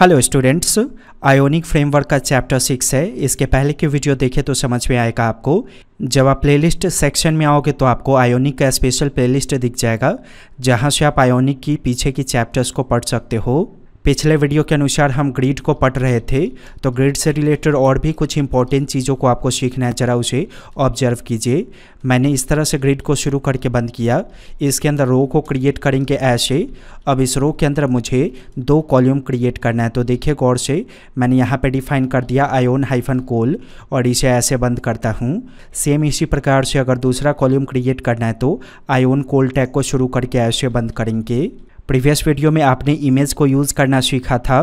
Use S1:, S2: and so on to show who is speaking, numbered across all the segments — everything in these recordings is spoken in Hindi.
S1: हेलो स्टूडेंट्स आयोनिक फ्रेमवर्क का चैप्टर सिक्स है इसके पहले की वीडियो देखे तो समझ में आएगा आपको जब आप प्लेलिस्ट सेक्शन में आओगे तो आपको आयोनिक का स्पेशल प्लेलिस्ट दिख जाएगा जहां से आप आयोनिक की पीछे की चैप्टर्स को पढ़ सकते हो पिछले वीडियो के अनुसार हम ग्रिड को पढ़ रहे थे तो ग्रिड से रिलेटेड और भी कुछ इंपॉर्टेंट चीज़ों को आपको सीखना है ज़रा उसे ऑब्जर्व कीजिए मैंने इस तरह से ग्रिड को शुरू करके बंद किया इसके अंदर रो को क्रिएट करेंगे ऐसे अब इस रो के अंदर मुझे दो कॉल्यूम क्रिएट करना है तो देखिए गौर से मैंने यहाँ पर डिफाइन कर दिया आयोन हाइफन कोल और इसे ऐसे बंद करता हूँ सेम इसी प्रकार से अगर दूसरा कॉल्यूम क्रिएट करना है तो आयोन कोल टैग को शुरू करके ऐसे बंद करेंगे प्रीवियस वीडियो में आपने इमेज को यूज़ करना सीखा था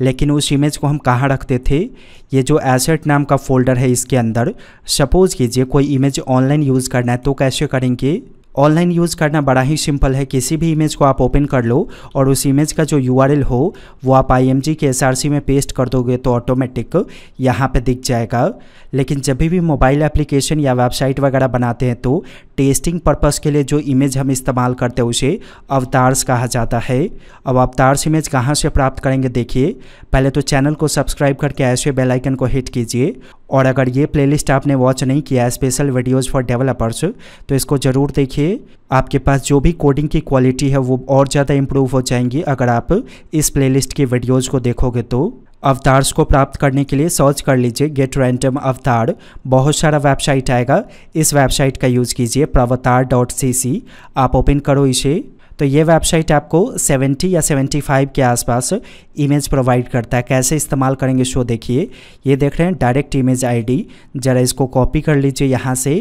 S1: लेकिन उस इमेज को हम कहाँ रखते थे ये जो एसेट नाम का फोल्डर है इसके अंदर सपोज़ कीजिए कोई इमेज ऑनलाइन यूज़ करना है तो कैसे करेंगे ऑनलाइन यूज़ करना बड़ा ही सिंपल है किसी भी इमेज को आप ओपन कर लो और उस इमेज का जो यू हो वो आप आई के एस में पेस्ट कर दोगे तो ऑटोमेटिक यहाँ पे दिख जाएगा लेकिन जब भी मोबाइल एप्लीकेशन या वेबसाइट वगैरह बनाते हैं तो टेस्टिंग पर्पज़ के लिए जो इमेज हम इस्तेमाल करते हैं उसे अवतार्स कहा जाता है अब अवतार्स इमेज कहाँ से प्राप्त करेंगे देखिए पहले तो चैनल को सब्सक्राइब करके ऐसे बेल आइकन को हिट कीजिए और अगर ये प्लेलिस्ट आपने वॉच नहीं किया स्पेशल वीडियोज़ फॉर डेवलपर्स तो इसको ज़रूर देखिए आपके पास जो भी कोडिंग की क्वालिटी है वो और ज़्यादा इम्प्रूव हो जाएंगी अगर आप इस प्लेलिस्ट के वीडियोज़ को देखोगे तो अवतार्स को प्राप्त करने के लिए सर्च कर लीजिए गेट रैंडम अवतार बहुत सारा वेबसाइट आएगा इस वेबसाइट का यूज़ कीजिए प्रवतार डॉट सी सी आप ओपन करो इसे तो ये वेबसाइट आपको 70 या 75 के आसपास इमेज प्रोवाइड करता है कैसे इस्तेमाल करेंगे शो देखिए ये देख रहे हैं डायरेक्ट इमेज आईडी ज़रा इसको कॉपी कर लीजिए यहाँ से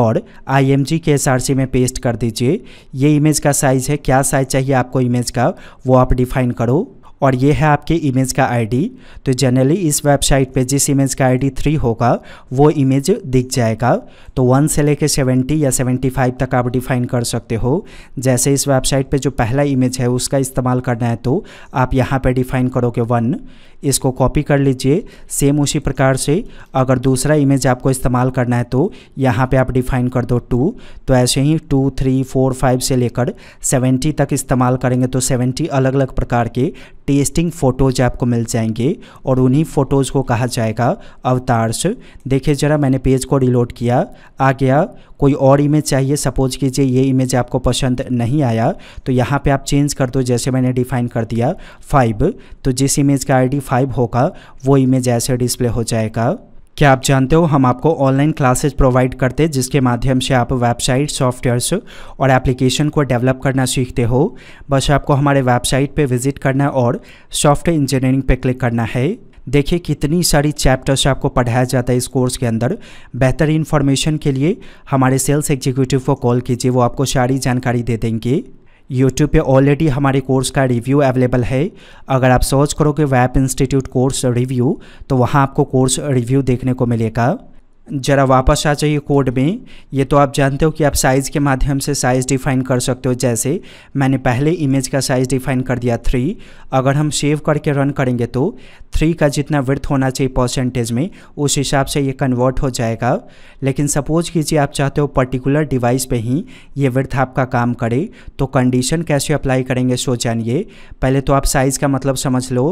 S1: और आईएमजी के एसआरसी में पेस्ट कर दीजिए ये इमेज का साइज़ है क्या साइज़ चाहिए आपको इमेज का वो आप डिफाइन करो और ये है आपके इमेज का आईडी तो जनरली इस वेबसाइट पे जिस इमेज का आईडी थ्री होगा वो इमेज दिख जाएगा तो वन से लेके सेवेंटी या सेवेंटी फाइव तक आप डिफाइन कर सकते हो जैसे इस वेबसाइट पे जो पहला इमेज है उसका इस्तेमाल करना है तो आप यहाँ पे डिफाइन करोगे वन इसको कॉपी कर लीजिए सेम उसी प्रकार से अगर दूसरा इमेज आपको इस्तेमाल करना है तो यहाँ पे आप डिफाइन कर दो टू तो ऐसे ही टू थ्री फोर फाइव से लेकर सेवेंटी तक इस्तेमाल करेंगे तो सेवेंटी अलग अलग प्रकार के टेस्टिंग फ़ोटोज़ आपको मिल जाएंगे और उन्हीं फ़ोटोज़ को कहा जाएगा अवतार्स देखिए ज़रा मैंने पेज को रिलोड किया आ गया कोई और इमेज चाहिए सपोज कीजिए ये इमेज आपको पसंद नहीं आया तो यहाँ पे आप चेंज कर दो जैसे मैंने डिफाइन कर दिया फाइव तो जिस इमेज का आई डी फाइव होगा वो इमेज ऐसे डिस्प्ले हो जाएगा क्या आप जानते हो हम आपको ऑनलाइन क्लासेज प्रोवाइड करते हैं जिसके माध्यम से आप वेबसाइट सॉफ्टवेयर्स और एप्लीकेशन को डेवलप करना सीखते हो बस आपको हमारे वेबसाइट पे विजिट करना और सॉफ्टवेयर इंजीनियरिंग पे क्लिक करना है देखिए कितनी सारी चैप्टर्स आपको पढ़ाया जाता है इस कोर्स के अंदर बेहतर इन्फॉर्मेशन के लिए हमारे सेल्स एग्जीक्यूटिव को कॉल कीजिए वो आपको सारी जानकारी दे देंगे यूट्यूब पे ऑलरेडी हमारे कोर्स का रिव्यू अवेलेबल है अगर आप सर्च करोगे वैप इंस्टीट्यूट कोर्स रिव्यू तो वहाँ आपको कोर्स रिव्यू देखने को मिलेगा ज़रा वापस आ जाइए कोड में ये तो आप जानते हो कि आप साइज़ के माध्यम से साइज़ डिफाइन कर सकते हो जैसे मैंने पहले इमेज का साइज़ डिफाइन कर दिया थ्री अगर हम सेव करके रन करेंगे तो थ्री का जितना विर्थ होना चाहिए परसेंटेज में उस हिसाब से ये कन्वर्ट हो जाएगा लेकिन सपोज कीजिए आप चाहते हो पर्टिकुलर डिवाइस पे ही ये वृथ आपका काम करे तो कंडीशन कैसे अप्लाई करेंगे सो जानिए पहले तो आप साइज़ का मतलब समझ लो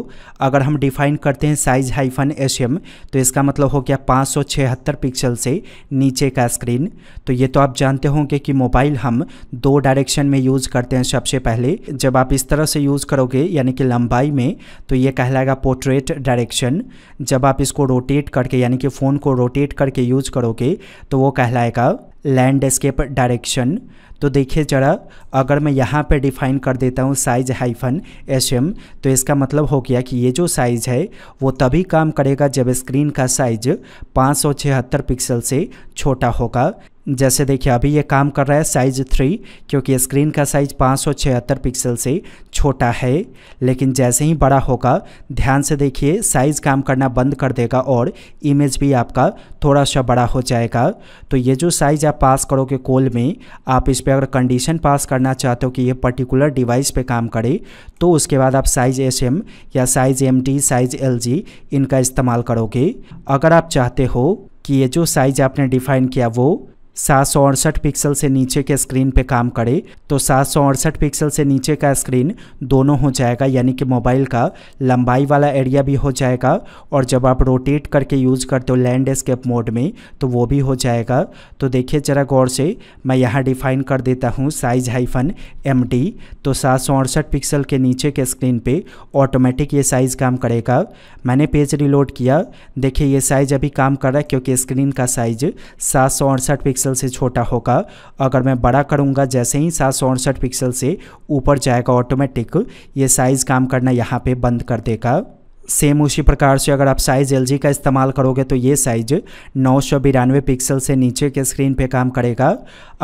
S1: अगर हम डिफाइन करते हैं साइज़ हाइफन एस तो इसका मतलब हो गया पाँच पिक्सल से नीचे का स्क्रीन तो ये तो आप जानते होंगे कि मोबाइल हम दो डायरेक्शन में यूज़ करते हैं सबसे पहले जब आप इस तरह से यूज़ करोगे यानी कि लंबाई में तो ये कहलाएगा पोर्ट्रेट डायरेक्शन जब आप इसको रोटेट करके यानी कि फ़ोन को रोटेट करके यूज करोगे तो वो कहलाएगा लैंडस्केप डायरेक्शन तो देखिए जरा अगर मैं यहाँ पे डिफाइन कर देता हूँ साइज हाइफन एस एम तो इसका मतलब हो गया कि ये जो साइज़ है वो तभी काम करेगा जब स्क्रीन का साइज पाँच पिक्सल से छोटा होगा जैसे देखिए अभी ये काम कर रहा है साइज थ्री क्योंकि स्क्रीन का साइज पाँच सौ छिहत्तर पिक्सल से छोटा है लेकिन जैसे ही बड़ा होगा ध्यान से देखिए साइज़ काम करना बंद कर देगा और इमेज भी आपका थोड़ा सा बड़ा हो जाएगा तो ये जो साइज़ आप पास करोगे कोल में आप इस पर अगर कंडीशन पास करना चाहते हो कि ये पर्टिकुलर डिवाइस पे काम करे तो उसके बाद आप साइज़ एस या साइज़ एम साइज़ एल इनका इस्तेमाल करोगे अगर आप चाहते हो कि ये जो साइज आपने डिफाइन किया वो सात सौ अड़सठ पिक्सल से नीचे के स्क्रीन पे काम करे तो सात सौ अड़सठ पिक्सल से नीचे का स्क्रीन दोनों हो जाएगा यानी कि मोबाइल का लंबाई वाला एरिया भी हो जाएगा और जब आप रोटेट करके यूज़ करते हो लैंडस्केप मोड में तो वो भी हो जाएगा तो देखिए ज़रा गौर से मैं यहाँ डिफाइन कर देता हूँ साइज हाइफन एम तो सात सौ अड़सठ पिक्सल के नीचे के स्क्रीन पर ऑटोमेटिक ये साइज़ काम करेगा मैंने पेज रिलोड किया देखिए ये साइज़ अभी काम कर रहा है क्योंकि स्क्रीन का साइज सात सौ अड़सठ पिक्सल पिक्सल से छोटा होगा अगर मैं बड़ा करूंगा जैसे ही सात सौ अड़सठ पिक्सल से ऊपर जाएगा ऑटोमेटिक ये साइज़ काम करना यहाँ पे बंद कर देगा सेम उसी प्रकार से अगर आप साइज़ एल का इस्तेमाल करोगे तो ये साइज नौ सौ बिरानवे पिक्सल से नीचे के स्क्रीन पे काम करेगा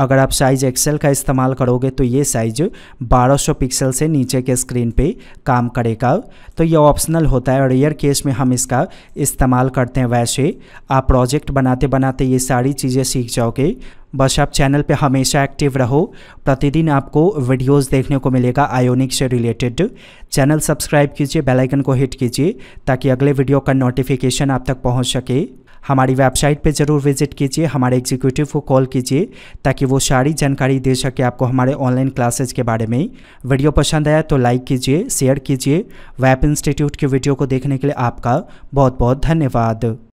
S1: अगर आप साइज़ एक्सेल का इस्तेमाल करोगे तो ये साइज 1200 पिक्सल से नीचे के स्क्रीन पे काम करेगा तो ये ऑप्शनल होता है और रेयर केस में हम इसका इस्तेमाल करते हैं वैसे आप प्रोजेक्ट बनाते बनाते ये सारी चीज़ें सीख जाओगे बस आप चैनल पे हमेशा एक्टिव रहो प्रतिदिन आपको वीडियोस देखने को मिलेगा आयोनिक से रिलेटेड चैनल सब्सक्राइब कीजिए बेल आइकन को हिट कीजिए ताकि अगले वीडियो का नोटिफिकेशन आप तक पहुंच सके हमारी वेबसाइट पे ज़रूर विजिट कीजिए हमारे एग्जीक्यूटिव को कॉल कीजिए ताकि वो सारी जानकारी दे सके आपको हमारे ऑनलाइन क्लासेज के बारे में वीडियो पसंद आया तो लाइक कीजिए शेयर कीजिए वेब इंस्टीट्यूट के वीडियो को देखने के लिए आपका बहुत बहुत धन्यवाद